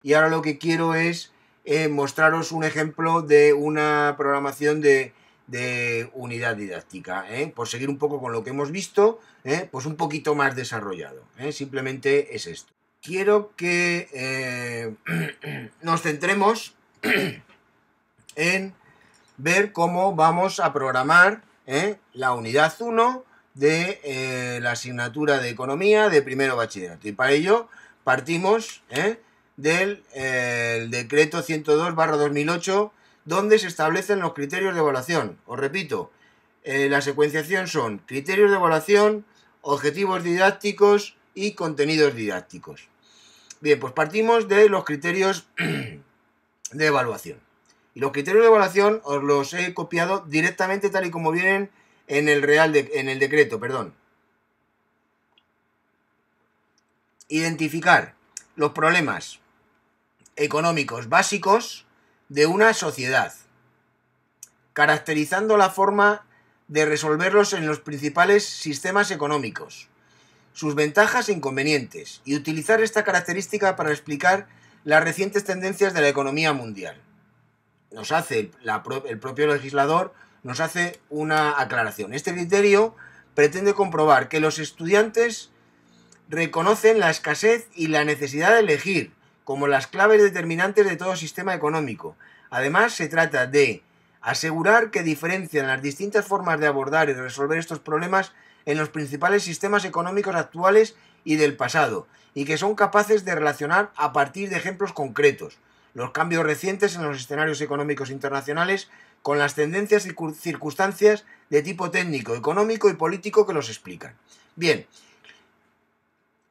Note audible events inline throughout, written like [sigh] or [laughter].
Y ahora lo que quiero es eh, mostraros un ejemplo de una programación de, unidad didáctica, ¿eh? por seguir un poco con lo que hemos visto, ¿eh? pues un poquito más desarrollado. Simplemente es esto. Quiero que [clears throat] nos centremos [clears throat] en ver cómo vamos a programar ¿eh? la unidad 1 de eh, la asignatura de economía de primero bachillerato. Y para ello partimos ¿eh? del decreto 102-2008, donde se establecen los criterios de evaluación. Os repito, la secuenciación son criterios de evaluación, objetivos didácticos y contenidos didácticos. Bien, pues partimos de los criterios [clears throat] de evaluación. Los criterios de evaluación os los he copiado directamente tal y como vienen en el real en el decreto, perdón. Identificar los problemas económicos básicos de una sociedad, caracterizando la forma de resolverlos en los principales sistemas económicos, sus ventajas e inconvenientes, y utilizar esta característica para explicar las recientes tendencias de la economía mundial nos hace el propio legislador, nos hace una aclaración. Este criterio pretende comprobar que los estudiantes reconocen la escasez y la necesidad de elegir como las claves determinantes de todo sistema económico. Además, se trata de asegurar que diferencian las distintas formas de abordar y resolver estos problemas en los principales sistemas económicos actuales y del pasado, y que son capaces de relacionar a partir de ejemplos concretos, los cambios recientes en los escenarios económicos internacionales con las tendencias y circunstancias de tipo técnico, económico y político que los explican. Bien,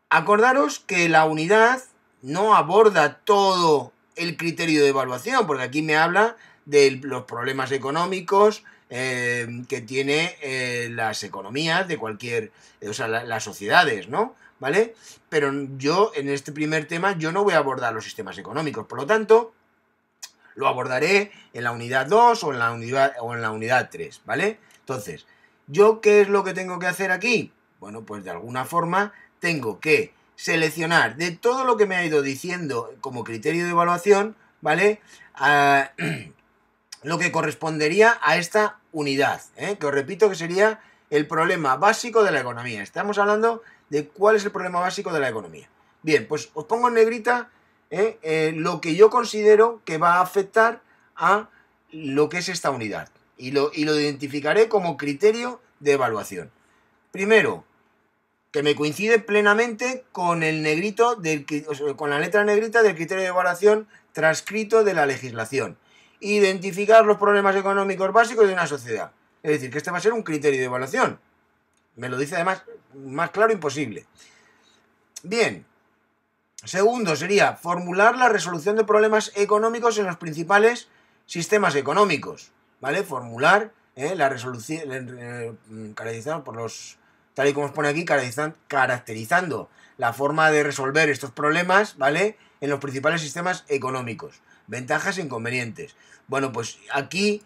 acordaros que la unidad no aborda todo el criterio de evaluación, porque aquí me habla de los problemas económicos eh, que tiene eh, las economías de cualquier, o sea, las sociedades, ¿no? ¿vale? Pero yo en este primer tema yo no voy a abordar los sistemas económicos, por lo tanto, lo abordaré en la unidad 2 o en la unidad, o en la unidad 3, ¿vale? Entonces, ¿yo qué es lo que tengo que hacer aquí? Bueno, pues de alguna forma tengo que seleccionar de todo lo que me ha ido diciendo como criterio de evaluación, ¿vale? Ah, [clears throat] lo que correspondería a esta unidad, ¿eh? que os repito que sería el problema básico de la economía. Estamos hablando de cuál es el problema básico de la economía. Bien, pues os pongo en negrita ¿eh? Eh, lo que yo considero que va a afectar a lo que es esta unidad y lo, y lo identificaré como criterio de evaluación. Primero, que me coincide plenamente con el negrito del, con la letra negrita del criterio de evaluación transcrito de la legislación. Identificar los problemas económicos básicos de una sociedad. Es decir, que este va a ser un criterio de evaluación. Me lo dice además más claro imposible. Bien. Segundo sería formular la resolución de problemas económicos en los principales sistemas económicos. ¿Vale? Formular eh, la resolución. Eh, eh, caracterizado por los. Tal y como os pone aquí, caracterizando la forma de resolver estos problemas, ¿vale? En los principales sistemas económicos. Ventajas e inconvenientes. Bueno, pues aquí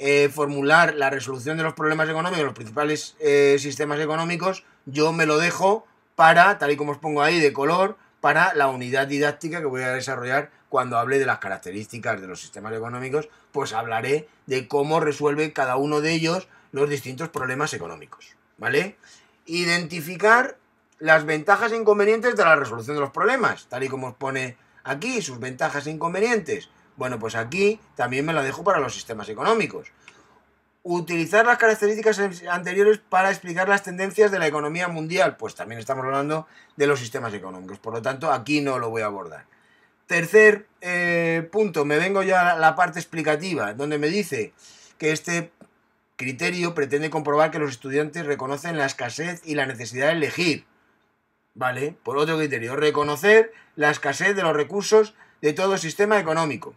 eh, formular la resolución de los problemas económicos, los principales eh, sistemas económicos, yo me lo dejo para, tal y como os pongo ahí de color, para la unidad didáctica que voy a desarrollar cuando hable de las características de los sistemas económicos, pues hablaré de cómo resuelve cada uno de ellos los distintos problemas económicos, ¿vale? Identificar las ventajas e inconvenientes de la resolución de los problemas, tal y como os pone aquí, sus ventajas e inconvenientes. Bueno, pues aquí también me la dejo para los sistemas económicos. Utilizar las características anteriores para explicar las tendencias de la economía mundial, pues también estamos hablando de los sistemas económicos, por lo tanto aquí no lo voy a abordar. Tercer eh, punto, me vengo ya a la parte explicativa, donde me dice que este criterio pretende comprobar que los estudiantes reconocen la escasez y la necesidad de elegir. ¿Vale? Por otro criterio, reconocer la escasez de los recursos de todo sistema económico.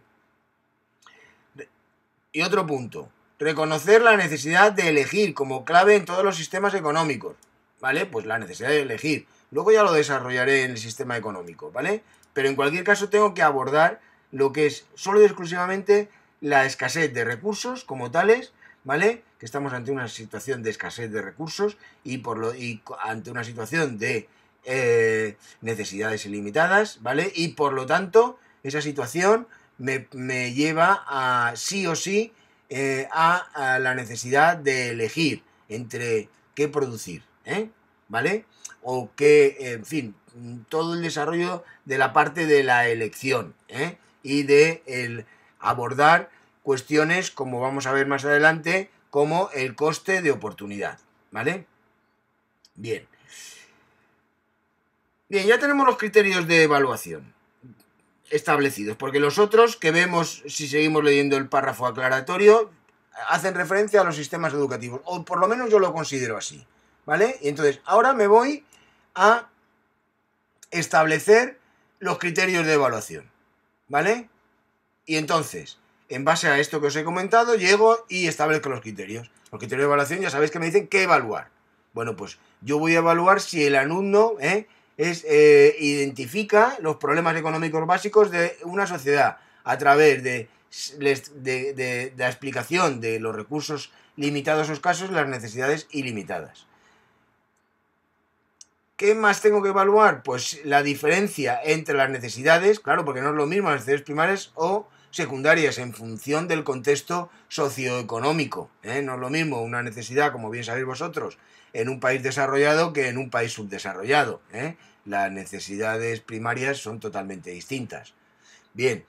Y otro punto, reconocer la necesidad de elegir como clave en todos los sistemas económicos, ¿vale? Pues la necesidad de elegir. Luego ya lo desarrollaré en el sistema económico, ¿vale? Pero en cualquier caso tengo que abordar lo que es solo y exclusivamente la escasez de recursos como tales, ¿vale? Que estamos ante una situación de escasez de recursos y, por lo, y ante una situación de eh, necesidades ilimitadas, ¿vale? Y por lo tanto, esa situación me, lleva a sí o sí eh, a, la necesidad de elegir entre qué producir, ¿eh? ¿vale? O que, en fin, todo el desarrollo de la parte de la elección ¿eh? y de abordar cuestiones, como vamos a ver más adelante, como el coste de oportunidad, ¿vale? Bien. Bien, ya tenemos los criterios de evaluación establecidos, porque los otros que vemos si seguimos leyendo el párrafo aclaratorio hacen referencia a los sistemas educativos, o por lo menos yo lo considero así, ¿vale? Y entonces ahora me voy a establecer los criterios de evaluación, ¿vale? Y entonces, en base a esto que os he comentado, llego y establezco los criterios. Los criterios de evaluación ya sabéis que me dicen qué evaluar. Bueno, pues yo voy a evaluar si el alumno, ¿eh? es, eh, identifica los problemas económicos básicos de una sociedad a través de, la explicación de los recursos limitados a los casos, las necesidades ilimitadas. ¿Qué más tengo que evaluar? Pues la diferencia entre las necesidades, claro, porque no es lo mismo las necesidades primarias o secundarias en función del contexto socioeconómico. ¿eh? No es lo mismo una necesidad, como bien sabéis vosotros, en un país desarrollado que en un país subdesarrollado. ¿eh? Las necesidades primarias son totalmente distintas. Bien,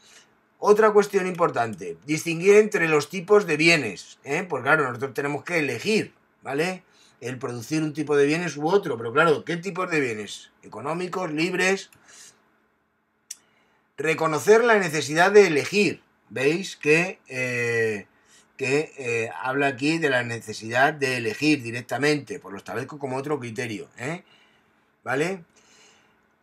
otra cuestión importante, distinguir entre los tipos de bienes, pues claro, nosotros tenemos que elegir, ¿vale? El producir un tipo de bienes u otro, pero claro, ¿qué tipos de bienes? Económicos, libres, reconocer la necesidad de elegir. Veis que, eh, que eh, habla aquí de la necesidad de elegir directamente, por pues lo establezco como otro criterio. ¿eh? ¿Vale?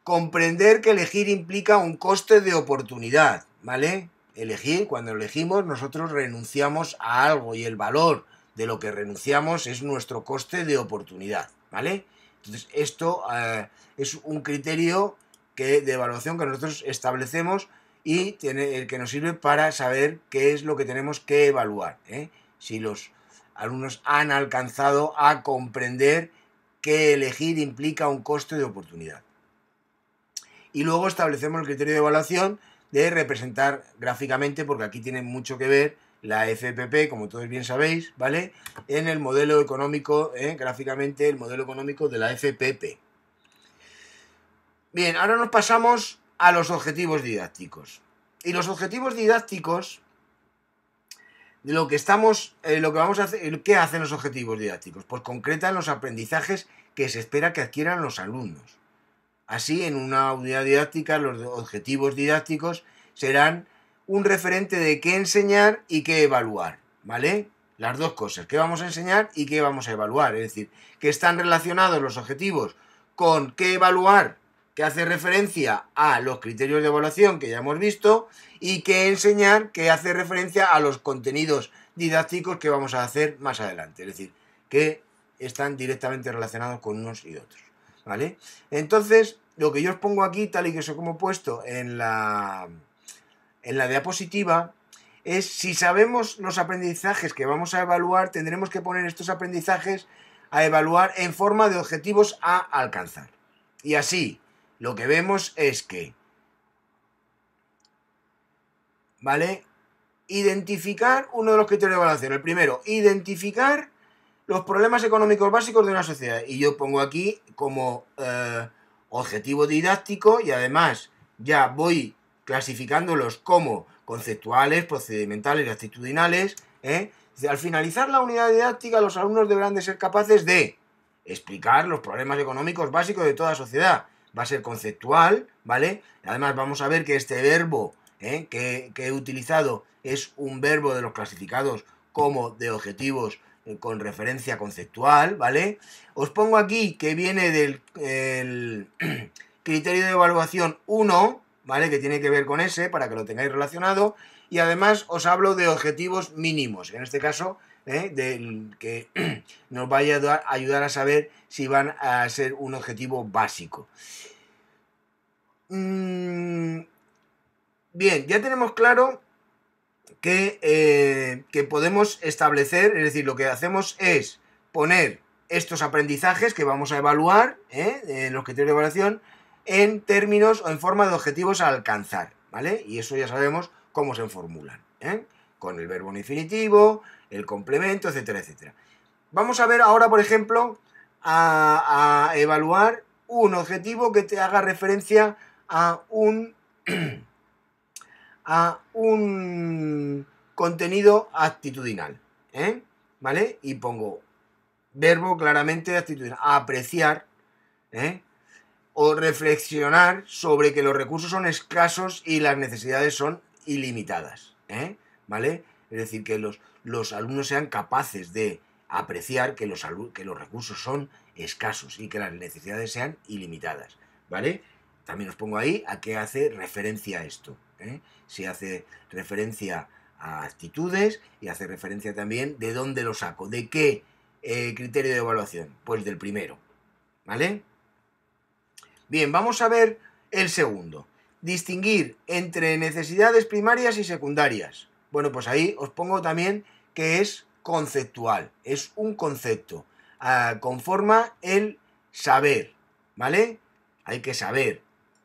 Comprender que elegir implica un coste de oportunidad, ¿vale? Elegir, cuando elegimos, nosotros renunciamos a algo y el valor de lo que renunciamos es nuestro coste de oportunidad, ¿vale? Entonces, esto es un criterio de evaluación que nosotros establecemos y tiene, el eh, que nos sirve para saber qué es lo que tenemos que evaluar. ¿eh? Si los alumnos han alcanzado a comprender que elegir implica un coste de oportunidad. Y luego establecemos el criterio de evaluación de representar gráficamente, porque aquí tiene mucho que ver la FPP, como todos bien sabéis, ¿vale? En el modelo económico, ¿eh? gráficamente el modelo económico de la FPP. Bien, ahora nos pasamos a los objetivos didácticos. Y los objetivos didácticos, de lo que estamos, eh, lo que vamos a hacer, ¿qué hacen los objetivos didácticos? Pues concretan los aprendizajes que se espera que adquieran los alumnos. Así, en una unidad didáctica, los objetivos didácticos serán un referente de qué enseñar y qué evaluar, ¿vale? Las dos cosas, qué vamos a enseñar y qué vamos a evaluar. Es decir, que están relacionados los objetivos con qué evaluar que hace referencia a los criterios de evaluación que ya hemos visto y que enseñar que hace referencia a los contenidos didácticos que vamos a hacer más adelante, es decir, que están directamente relacionados con unos y otros, ¿vale? Entonces, lo que yo os pongo aquí, tal y que como he puesto en la, en la diapositiva, es si sabemos los aprendizajes que vamos a evaluar, tendremos que poner estos aprendizajes a evaluar en forma de objetivos a alcanzar. Y así, lo que vemos es que, ¿vale? Identificar uno de los criterios de evaluación. El primero, identificar los problemas económicos básicos de una sociedad. Y yo pongo aquí como eh, objetivo didáctico y además ya voy clasificándolos como conceptuales, procedimentales y actitudinales. ¿eh? Al finalizar la unidad didáctica, los alumnos deberán de ser capaces de explicar los problemas económicos básicos de toda sociedad, va a ser conceptual, ¿vale? Además vamos a ver que este verbo ¿eh? que, he utilizado es un verbo de los clasificados como de objetivos eh, con referencia conceptual, ¿vale? Os pongo aquí que viene del [clears throat] criterio de evaluación 1, ¿vale? Que tiene que ver con ese para que lo tengáis relacionado. Y además os hablo de objetivos mínimos, en este caso ¿eh? Del, que [clears throat] nos vaya a ayudar, a saber si van a ser un objetivo básico. Mm, bien, ya tenemos claro eh, que, podemos establecer, es decir, lo que hacemos es poner estos aprendizajes que vamos a evaluar, en ¿eh? los criterios de evaluación, en términos o en forma de objetivos a alcanzar, ¿vale? Y eso ya sabemos cómo se formulan con el verbo infinitivo, el complemento, etcétera, etcétera. Vamos a ver ahora, por ejemplo, a, evaluar un objetivo que te haga referencia a un, [clears throat] a un contenido actitudinal. ¿eh? ¿Vale? Y pongo verbo claramente actitudinal. Apreciar. ¿eh? o reflexionar sobre que los recursos son escasos y las necesidades son ilimitadas. ¿eh? ¿vale? Es decir, que los, alumnos sean capaces de apreciar que los, recursos son escasos y que las necesidades sean ilimitadas, ¿vale? También os pongo ahí a qué hace referencia esto. ¿eh? Si hace referencia a actitudes y hace referencia también de dónde lo saco, de qué eh, criterio de evaluación. Pues del primero, ¿vale? Bien, vamos a ver el segundo. Distinguir entre necesidades primarias y secundarias. Bueno, pues ahí os pongo también que es conceptual, es un concepto. Ah, conforma el saber, ¿vale? Hay que saber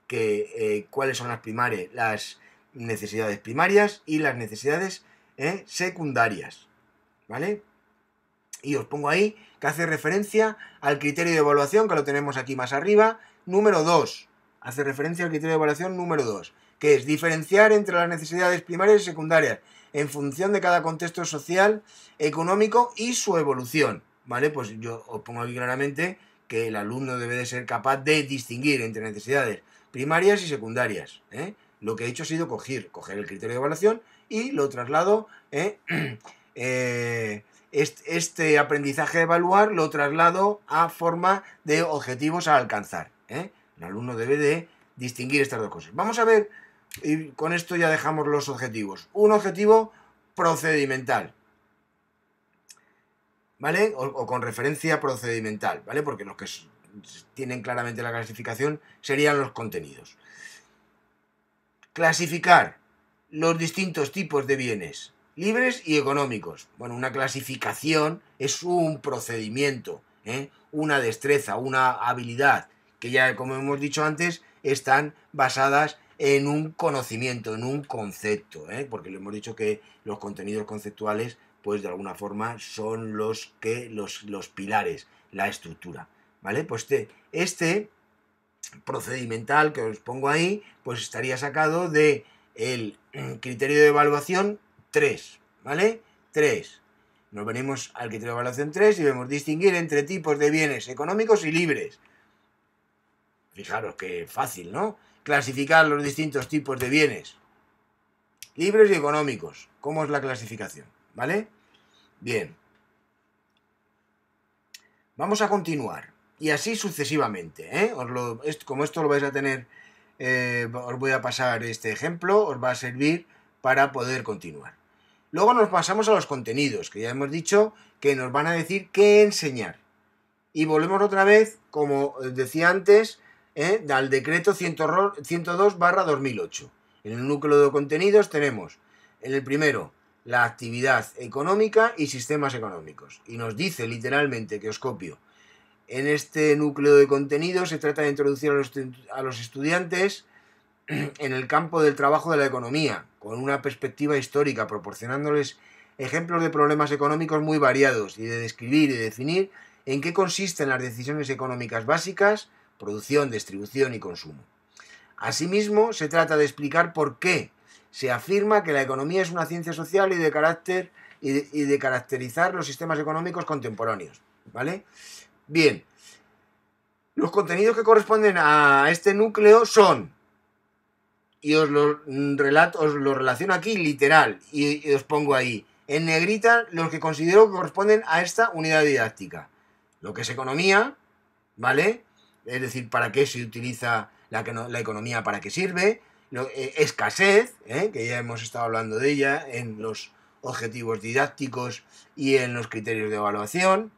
que, eh, cuáles son las primarias, las necesidades primarias y las necesidades eh, secundarias, ¿vale? Y os pongo ahí que hace referencia al criterio de evaluación, que lo tenemos aquí más arriba, número 2, hace referencia al criterio de evaluación número 2, que es diferenciar entre las necesidades primarias y secundarias en función de cada contexto social, económico y su evolución. ¿Vale? Pues yo os pongo aquí claramente que el alumno debe de ser capaz de distinguir entre necesidades primarias y secundarias. ¿eh? Lo que he hecho ha sido coger, coger el criterio de evaluación y lo traslado, ¿eh? [clears throat] eh este, aprendizaje de evaluar lo traslado a forma de objetivos a alcanzar. ¿eh? Un alumno debe de distinguir estas dos cosas. Vamos a ver, y con esto ya dejamos los objetivos. Un objetivo procedimental, ¿vale? O, con referencia procedimental, ¿vale? Porque los que tienen claramente la clasificación serían los contenidos. Clasificar los distintos tipos de bienes libres y económicos. Bueno, una clasificación es un procedimiento, ¿eh? una destreza, una habilidad que ya como hemos dicho antes, están basadas en un conocimiento, en un concepto, ¿eh? porque le hemos dicho que los contenidos conceptuales, pues de alguna forma son los que, los, pilares, la estructura, ¿vale? Pues este, este, procedimental que os pongo ahí, pues estaría sacado de el criterio de evaluación 3, ¿vale? 3. Nos venimos al criterio de evaluación 3 y vemos distinguir entre tipos de bienes económicos y libres. Fijaros que fácil, ¿no? Clasificar los distintos tipos de bienes. Libres y económicos. ¿Cómo es la clasificación? ¿Vale? Bien. Vamos a continuar. Y así sucesivamente. ¿eh? como esto lo vais a tener, eh, os voy a pasar este ejemplo. Os va a servir para poder continuar. Luego nos pasamos a los contenidos, que ya hemos dicho que nos van a decir qué enseñar. Y volvemos otra vez, como eh, decía antes, ¿eh? al decreto 102 2008. En el núcleo de contenidos tenemos, en el primero, la actividad económica y sistemas económicos. Y nos dice literalmente que os copio. En este núcleo de contenidos se trata de introducir a los estudiantes [clears throat] en el campo del trabajo de la economía, con una perspectiva histórica, proporcionándoles ejemplos de problemas económicos muy variados y de describir y definir en qué consisten las decisiones económicas básicas, producción, distribución y consumo. Asimismo, se trata de explicar por qué se afirma que la economía es una ciencia social y de carácter y de, caracterizar los sistemas económicos contemporáneos, ¿vale? Bien. Los contenidos que corresponden a este núcleo son y os lo relaciono aquí literal y os pongo ahí en negrita los que considero que corresponden a esta unidad didáctica. Lo que es economía, ¿vale? es decir, para qué se utiliza la, economía, para qué sirve, eh, escasez, ¿eh? que ya hemos estado hablando de ella en los objetivos didácticos y en los criterios de evaluación,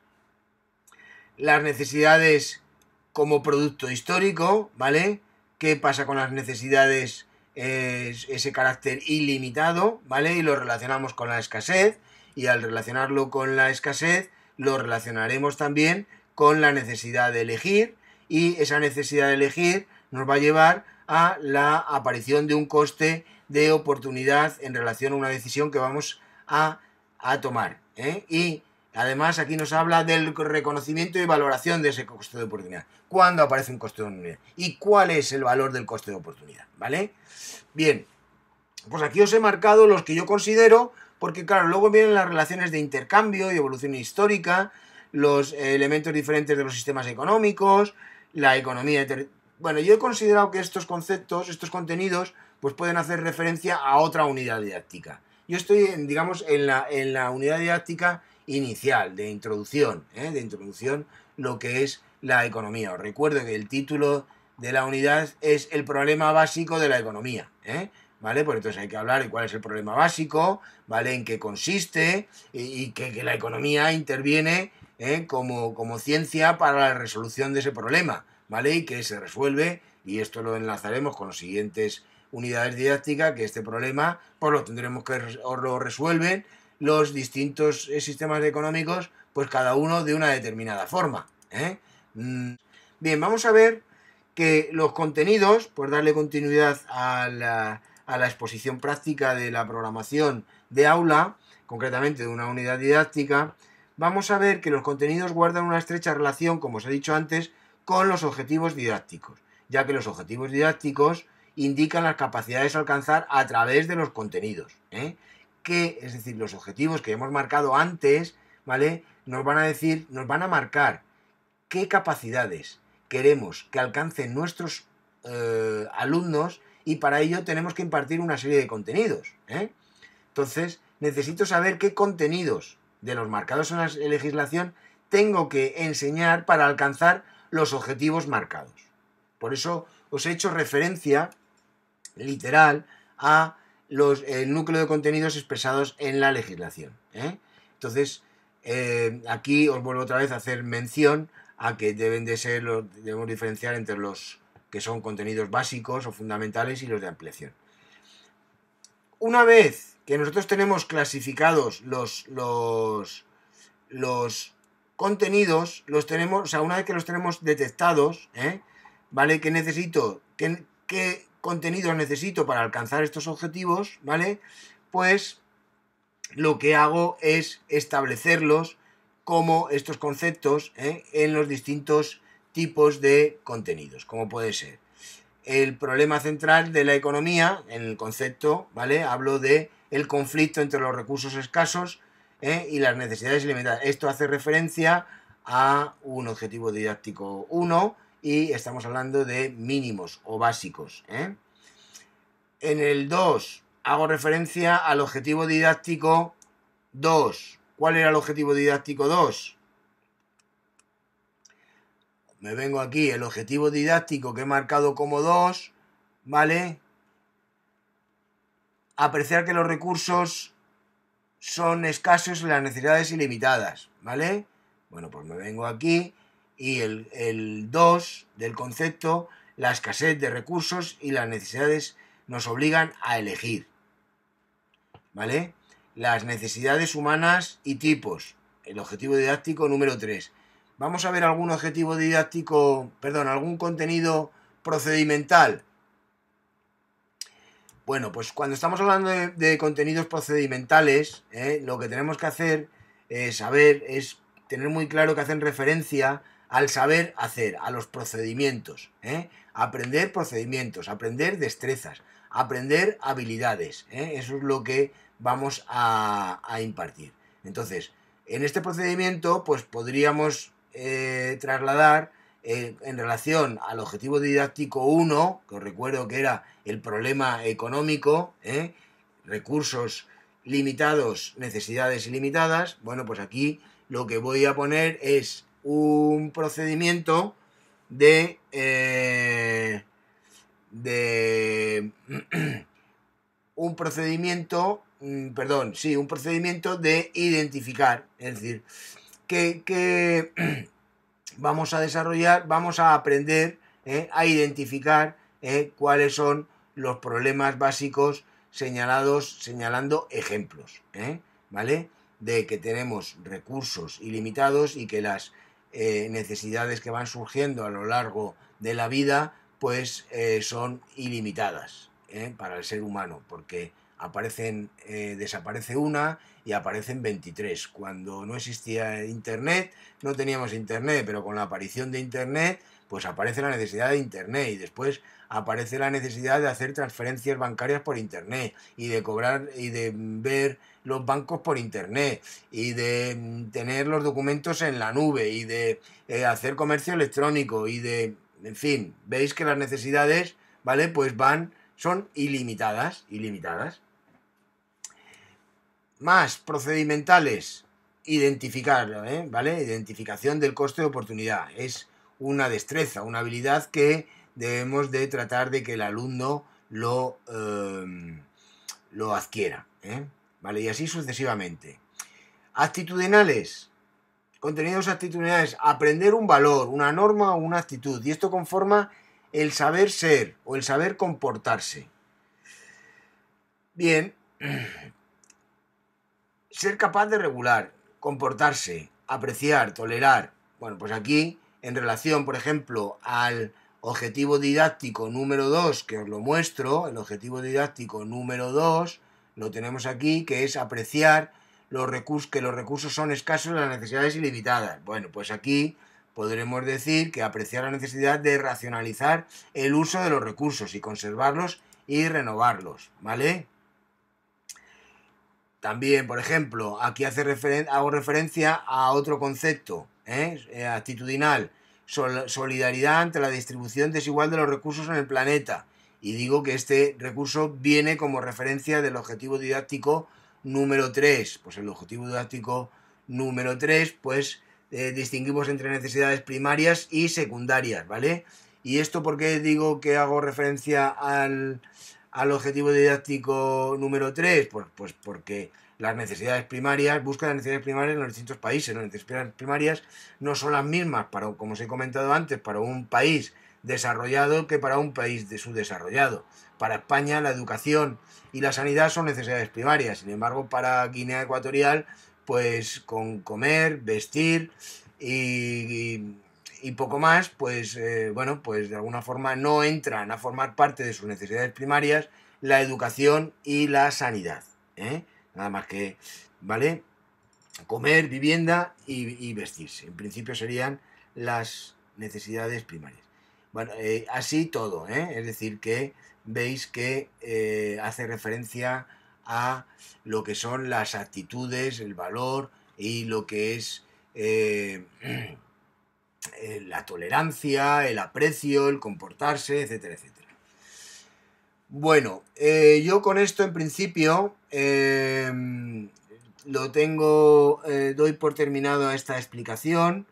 las necesidades como producto histórico, ¿vale? ¿Qué pasa con las necesidades, eh, ese carácter ilimitado, ¿vale? Y lo relacionamos con la escasez, y al relacionarlo con la escasez, lo relacionaremos también con la necesidad de elegir, y esa necesidad de elegir nos va a llevar a la aparición de un coste de oportunidad en relación a una decisión que vamos a, tomar. ¿eh? Y además aquí nos habla del reconocimiento y valoración de ese coste de oportunidad. ¿Cuándo aparece un coste de oportunidad? ¿Y cuál es el valor del coste de oportunidad? ¿Vale? Bien, pues aquí os he marcado los que yo considero, porque claro, luego vienen las relaciones de intercambio y evolución histórica, los eh, elementos diferentes de los sistemas económicos, la economía Bueno, yo he considerado que estos conceptos, estos contenidos, pues pueden hacer referencia a otra unidad didáctica. Yo estoy, digamos, en la, en la unidad didáctica inicial, de introducción, ¿eh? de introducción, lo que es la economía. Os recuerdo que el título de la unidad es el problema básico de la economía, ¿eh? ¿Vale? Pues entonces hay que hablar de cuál es el problema básico, ¿vale? En qué consiste y, que, que, la economía interviene ¿eh? como, ciencia para la resolución de ese problema, ¿vale? Y que se resuelve, y esto lo enlazaremos con las siguientes unidades didácticas, que este problema pues lo tendremos que lo resuelven los distintos eh, sistemas económicos, pues cada uno de una determinada forma. ¿eh? Mm, bien, vamos a ver que los contenidos, por pues, darle continuidad a la exposición práctica de la programación de aula, concretamente de una unidad didáctica, vamos a ver que los contenidos guardan una estrecha relación, como os he dicho antes, con los objetivos didácticos, ya que los objetivos didácticos indican las capacidades a alcanzar a través de los contenidos, ¿eh? que, es decir, los objetivos que hemos marcado antes, ¿vale? Nos van a decir, nos van a marcar qué capacidades queremos que alcancen nuestros eh, alumnos y para ello tenemos que impartir una serie de contenidos. ¿eh? Entonces, necesito saber qué contenidos de los marcados en la legislación tengo que enseñar para alcanzar los objetivos marcados. Por eso os he hecho referencia literal a los, el núcleo de contenidos expresados en la legislación. ¿eh? Entonces, eh, aquí os vuelvo otra vez a hacer mención a que deben de ser, debemos diferenciar entre los que son contenidos básicos o fundamentales y los de ampliación. Una vez que nosotros tenemos clasificados los, los, contenidos, los tenemos, o sea, una vez que los tenemos detectados, ¿eh? ¿vale? ¿Qué necesito? ¿Qué, contenidos necesito para alcanzar estos objetivos? ¿Vale? Pues lo que hago es establecerlos como estos conceptos ¿eh? en los distintos tipos de contenidos, como puede ser el problema central de la economía, en el concepto, ¿vale? Hablo de el conflicto entre los recursos escasos ¿eh? y las necesidades limitadas. Esto hace referencia a un objetivo didáctico 1 y estamos hablando de mínimos o básicos. ¿eh? En el 2 hago referencia al objetivo didáctico 2. ¿Cuál era el objetivo didáctico 2? Me vengo aquí, el objetivo didáctico que he marcado como 2, ¿vale? apreciar que los recursos son escasos y las necesidades ilimitadas, ¿vale? Bueno, pues me vengo aquí y el, 2 del concepto, la escasez de recursos y las necesidades nos obligan a elegir, ¿vale? Las necesidades humanas y tipos, el objetivo didáctico número 3. Vamos a ver algún objetivo didáctico, perdón, algún contenido procedimental bueno, pues cuando estamos hablando de, contenidos procedimentales, ¿eh? lo que tenemos que hacer, es saber, es tener muy claro que hacen referencia al saber hacer, a los procedimientos. ¿eh? Aprender procedimientos, aprender destrezas, aprender habilidades. ¿eh? Eso es lo que vamos a, impartir. Entonces, en este procedimiento, pues podríamos trasladar eh, en relación al objetivo didáctico 1, que os recuerdo que era el problema económico, ¿eh? recursos limitados, necesidades ilimitadas, bueno, pues aquí lo que voy a poner es un procedimiento de, eh, de [clears throat] un procedimiento, mm, perdón, sí, un procedimiento de identificar, es decir, que [clears throat] vamos a desarrollar, vamos a aprender eh, a identificar eh, cuáles son los problemas básicos señalados, señalando ejemplos, eh, ¿vale? De que tenemos recursos ilimitados y que las necesidades que van surgiendo a lo largo de la vida, pues son ilimitadas para el ser humano, porque aparecen, desaparece una y aparecen 23. Cuando no existía Internet, no teníamos Internet, pero con la aparición de Internet, pues aparece la necesidad de Internet y después aparece la necesidad de hacer transferencias bancarias por Internet y de cobrar y de ver los bancos por Internet y de mm, tener los documentos en la nube y de eh, hacer comercio electrónico y de, en fin, veis que las necesidades, ¿vale? Pues van, son ilimitadas, ilimitadas más procedimentales, identificarlo, ¿eh? ¿vale? Identificación del coste de oportunidad. Es una destreza, una habilidad que debemos de tratar de que el alumno lo, em, lo adquiera, ¿eh? ¿vale? Y así sucesivamente. Actitudinales. Contenidos actitudinales. Aprender un valor, una norma o una actitud. Y esto conforma el saber ser o el saber comportarse. Bien, [clears throat] ser capaz de regular, comportarse, apreciar, tolerar. Bueno, pues aquí, en relación, por ejemplo, al objetivo didáctico número 2, que os lo muestro, el objetivo didáctico número 2, lo tenemos aquí, que es apreciar los recursos, que los recursos son escasos, y las necesidades ilimitadas. Bueno, pues aquí podremos decir que apreciar la necesidad de racionalizar el uso de los recursos y conservarlos y renovarlos, ¿vale? También, por ejemplo, aquí hace hago referencia a otro concepto ¿eh? eh actitudinal, solidaridad ante la distribución desigual de los recursos en el planeta. Y digo que este recurso viene como referencia del objetivo didáctico número 3. Pues el objetivo didáctico número 3, pues eh, distinguimos entre necesidades primarias y secundarias, ¿vale? Y esto porque digo que hago referencia al, al objetivo didáctico número 3? Pues, porque las necesidades primarias, busca las necesidades primarias en los distintos países. Las necesidades primarias no son las mismas, para, como os he comentado antes, para un país desarrollado que para un país de subdesarrollado. Para España la educación y la sanidad son necesidades primarias, sin embargo para Guinea Ecuatorial pues con comer, vestir y y poco más, pues eh, bueno, pues de alguna forma no entran a formar parte de sus necesidades primarias la educación y la sanidad. ¿eh? Nada más que, ¿vale? Comer, vivienda y, vestirse. En principio serían las necesidades primarias. Bueno, eh, así todo, ¿eh? es decir, que veis que hace referencia a lo que son las actitudes, el valor y lo que es [clears throat] Eh, la tolerancia, el aprecio, el comportarse, etcétera, etcétera. Bueno, eh, yo con esto en principio em, lo tengo, eh, doy por terminado esta explicación.